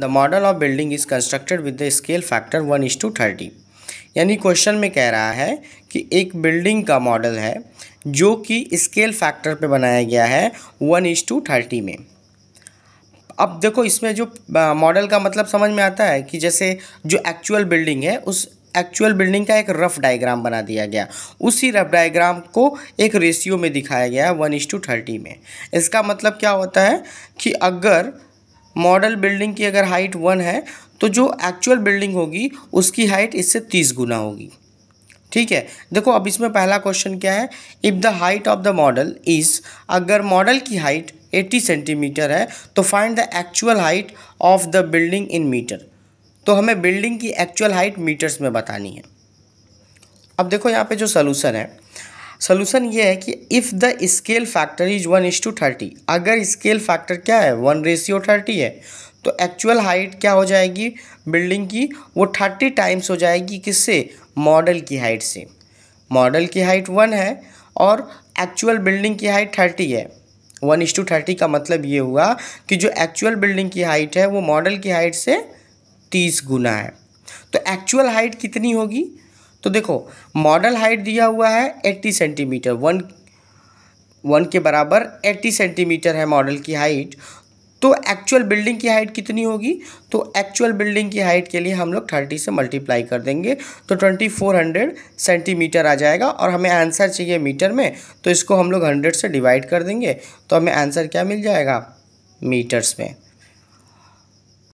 the model of building is constructed with the scale factor one is to thirty यानी question में कह रहा है कि एक बिल्डिंग का मॉडल है जो कि स्केल फैक्टर पे बनाया गया है वन इज टू थर्टी में अब देखो इसमें जो मॉडल का मतलब समझ में आता है कि जैसे जो एक्चुअल बिल्डिंग है उस एक्चुअल बिल्डिंग का एक रफ डायग्राम बना दिया गया उसी रफ डायग्राम को एक रेशियो में दिखाया गया है वन इज टू थर्टी में इसका मतलब क्या होता है कि अगर मॉडल बिल्डिंग की अगर हाइट वन है तो जो एक्चुअल बिल्डिंग होगी उसकी हाइट इससे तीस गुना होगी ठीक है देखो अब इसमें पहला क्वेश्चन क्या है if the height of the model is अगर मॉडल की हाइट 80 सेंटीमीटर है तो find the actual height of the building in metre तो हमें बिल्डिंग की एक्चुअल हाइट मीटर्स में बतानी है अब देखो यहाँ पे जो सोलूसन है सोल्यूशन ये है कि if the scale factor is one is to thirty अगर स्केल फैक्टर क्या है वन रेशियो थर्टी है तो एक्चुअल हाइट क्या हो जाएगी बिल्डिंग की वो थर्टी टाइम्स हो जाएगी किससे मॉडल की हाइट से मॉडल की हाइट वन है और एक्चुअल बिल्डिंग की हाइट थर्टी है वन इज टू थर्टी का मतलब ये हुआ कि जो एक्चुअल बिल्डिंग की हाइट है वो मॉडल की हाइट से तीस गुना है तो एक्चुअल हाइट कितनी होगी तो देखो मॉडल हाइट दिया हुआ है एट्टी सेंटीमीटर वन वन के बराबर एट्टी सेंटीमीटर है मॉडल की हाइट तो एक्चुअल बिल्डिंग की हाइट कितनी होगी तो एक्चुअल बिल्डिंग की हाइट के लिए हम लोग थर्टी से मल्टीप्लाई कर देंगे तो ट्वेंटी फोर हंड्रेड सेंटीमीटर आ जाएगा और हमें आंसर चाहिए मीटर में तो इसको हम लोग हंड्रेड से डिवाइड कर देंगे तो हमें आंसर क्या मिल जाएगा मीटर्स में